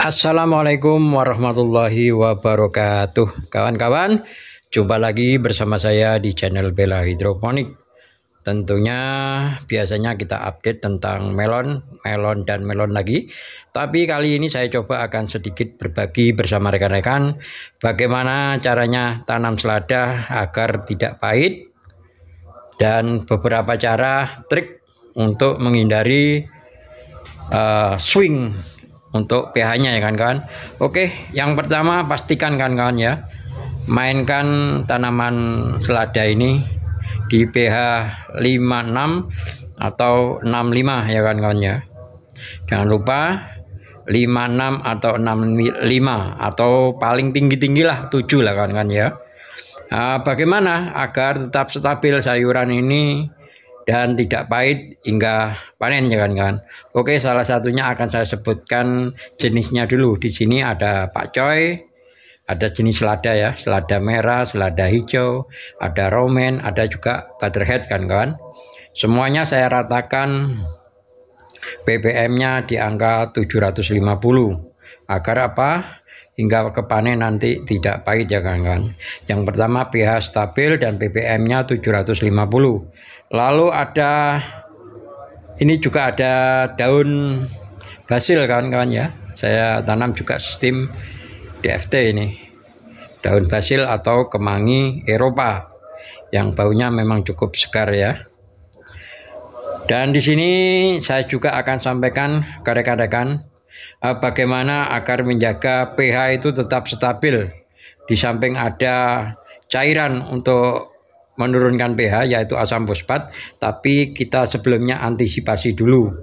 Assalamualaikum warahmatullahi wabarakatuh Kawan-kawan Jumpa lagi bersama saya di channel Bella Hidroponik Tentunya biasanya kita update tentang melon Melon dan melon lagi Tapi kali ini saya coba akan sedikit berbagi bersama rekan-rekan Bagaimana caranya tanam selada agar tidak pahit Dan beberapa cara trik untuk menghindari uh, swing untuk pH-nya ya kan kawan Oke, yang pertama pastikan kan kawan ya mainkan tanaman selada ini di pH 56 atau 65 ya kan kawan ya. Jangan lupa 56 atau 65 atau paling tinggi tinggilah 7 lah kan kawan ya. Nah, bagaimana agar tetap stabil sayuran ini dan tidak pahit hingga panen ya kan kan. Oke, salah satunya akan saya sebutkan jenisnya dulu. Di sini ada Pak Coy, ada jenis selada ya, selada merah, selada hijau, ada romen, ada juga butterhead kan kawan. Semuanya saya ratakan BBM-nya di angka 750. Agar apa? hingga kepanen nanti tidak pahit ya kan kan? Yang pertama pH stabil dan ppm-nya 750. Lalu ada ini juga ada daun basil kan kan ya. Saya tanam juga sistem DFT ini. Daun basil atau kemangi Eropa yang baunya memang cukup segar ya. Dan di sini saya juga akan sampaikan rekan-rekan Eh, bagaimana agar menjaga pH itu tetap stabil. Di samping ada cairan untuk menurunkan pH yaitu asam fosfat, tapi kita sebelumnya antisipasi dulu.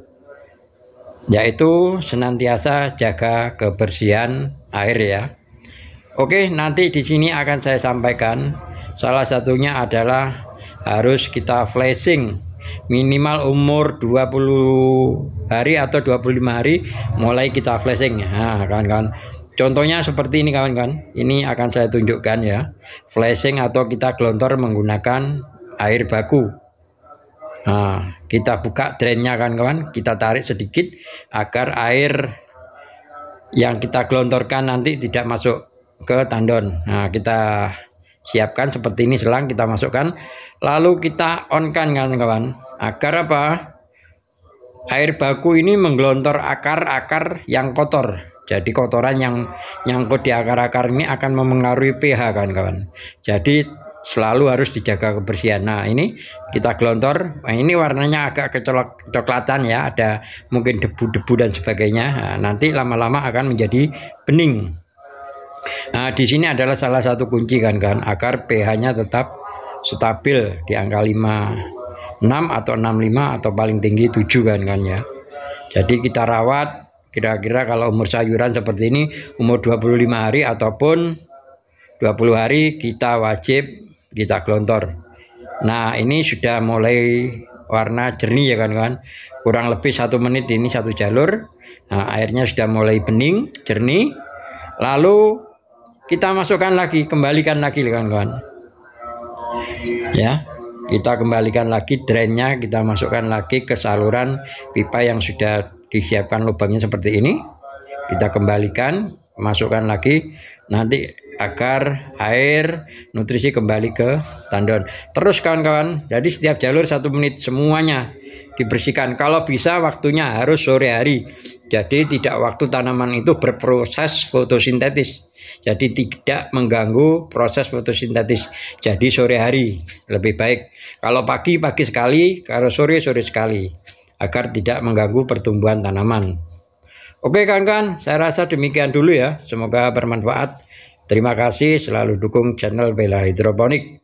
Yaitu senantiasa jaga kebersihan air ya. Oke, nanti di sini akan saya sampaikan salah satunya adalah harus kita flashing minimal umur 20 hari atau 25 hari mulai kita flashing nah kawan-kawan contohnya seperti ini kawan-kawan ini akan saya tunjukkan ya flashing atau kita gelontor menggunakan air baku nah kita buka drainnya kawan-kawan kita tarik sedikit agar air yang kita gelontorkan nanti tidak masuk ke tandon nah kita siapkan seperti ini selang kita masukkan lalu kita on kan kawan-kawan agar apa air baku ini menggelontor akar-akar yang kotor jadi kotoran yang nyangkut di akar-akar ini akan memengaruhi pH kawan-kawan jadi selalu harus dijaga kebersihan nah ini kita gelontor nah, ini warnanya agak kecoklatan ya ada mungkin debu-debu dan sebagainya nah, nanti lama-lama akan menjadi bening Nah, di sini adalah salah satu kunci kan kan agar pH-nya tetap stabil di angka 5, 6 atau 65 atau paling tinggi 7 kan kan ya. Jadi kita rawat kira-kira kalau umur sayuran seperti ini umur 25 hari ataupun 20 hari kita wajib kita kelontor Nah, ini sudah mulai warna jernih ya kan kan kurang lebih satu menit ini satu jalur nah, airnya sudah mulai bening jernih lalu kita masukkan lagi, kembalikan lagi kawan-kawan. Ya, kita kembalikan lagi drainnya, kita masukkan lagi ke saluran pipa yang sudah disiapkan lubangnya seperti ini. Kita kembalikan, masukkan lagi nanti agar air nutrisi kembali ke tandon. Terus kawan-kawan, jadi setiap jalur satu menit semuanya dibersihkan. Kalau bisa waktunya harus sore hari. Jadi tidak waktu tanaman itu berproses fotosintetis jadi tidak mengganggu proses fotosintesis. Jadi sore hari lebih baik. Kalau pagi pagi sekali, kalau sore sore sekali agar tidak mengganggu pertumbuhan tanaman. Oke kawan-kawan, saya rasa demikian dulu ya. Semoga bermanfaat. Terima kasih selalu dukung channel Bela Hidroponik.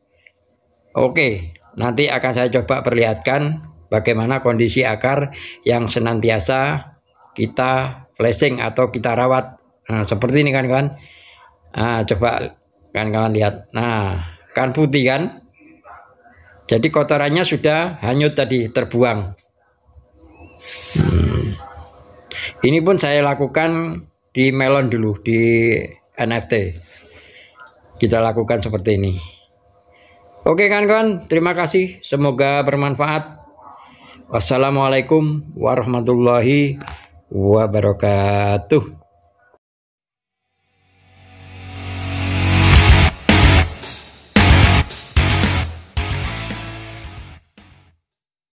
Oke, nanti akan saya coba perlihatkan bagaimana kondisi akar yang senantiasa kita flashing atau kita rawat. Nah, seperti ini kan kawan. -kawan. Nah, coba kan kawan lihat. Nah, kan putih kan? Jadi kotorannya sudah hanyut tadi, terbuang. Hmm. Ini pun saya lakukan di melon dulu, di NFT. Kita lakukan seperti ini. Oke kan kawan terima kasih. Semoga bermanfaat. Wassalamualaikum warahmatullahi wabarakatuh.